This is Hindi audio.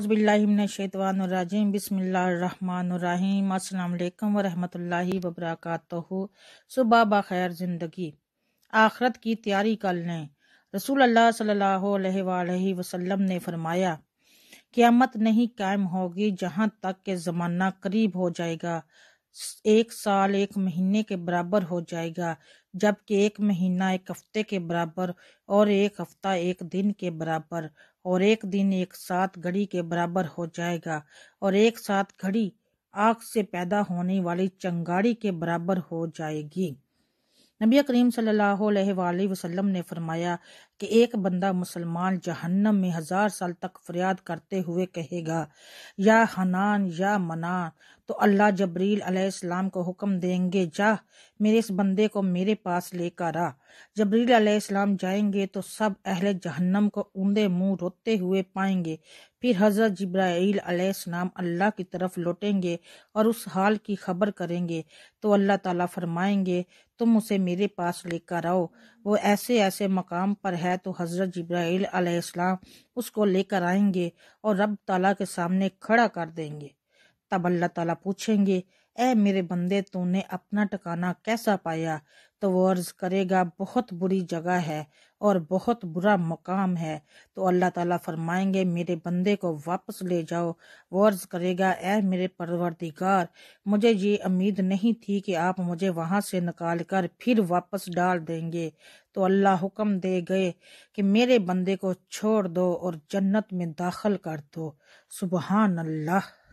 बिस्मिल्लाहिर्रहमानिर्रहीम बिस्मिल्लाहिर्रहमानिर्रहीम अस्सलाम वालेकुम व रहमतुल्लाहि व बरकातहू सुबह बखैर ज़िंदगी आखरत की तैयारी कर लें रसूल अल्लाह सल्लल्लाहु अलैहि वसल्लम ने फरमाया क़यामत नहीं कायम होगी जहाँ तक के ज़माना करीब हो जाएगा एक साल एक महीने के बराबर हो जाएगा जबकि एक महीना एक हफ्ते के बराबर और एक हफ्ता एक दिन के बराबर और एक दिन एक साथ घड़ी के बराबर हो जाएगा और एक साथ घड़ी आग से पैदा होने वाली चंगाड़ी के बराबर हो जाएगी नबी करीम सल्लल्लाहु ने फरमाया कि एक बंदा मुसलमान जहन्नम में हजार साल तक फरियाद करते हुए कहेगा या हनान या मनान तो अल्लाह जबरील अलैहिस्सलाम को हुक्म देंगे जा मेरे इस बंदे को मेरे पास लेकर आ जबरील अलैहिस्सलाम जाएंगे तो सब अहले जहन्नम को ऊंधे मुंह रोते हुए पाएंगे फिर हजरत जब्राइल अलैहिस्सलाम अल्लाह की तरफ लौटेंगे और उस हाल की खबर करेंगे तो अल्लाह ताला फरमाएंगे तुम उसे मेरे पास लेकर आओ वो ऐसे ऐसे मकाम पर है तो हज़रत जब्राइल अलैहिस्सलाम उसको लेकर आएंगे और रब ताला के सामने खड़ा कर देंगे तब अल्लाह ताला पूछेंगे ऐ मेरे बंदे तूने अपना टिकाना कैसा पाया तो वो अर्ज करेगा बहुत बुरी जगह है और बहुत बुरा मकाम है तो अल्लाह ताला फरमाएंगे मेरे बंदे को वापस ले जाओ वो अर्ज करेगा ऐ मेरे परवरदिगार मुझे ये उम्मीद नहीं थी कि आप मुझे वहाँ से निकाल कर फिर वापस डाल देंगे तो अल्लाह हुक्म दे गए कि मेरे बंदे को छोड़ दो और जन्नत में दाखिल कर दो सुबहान अल्लाह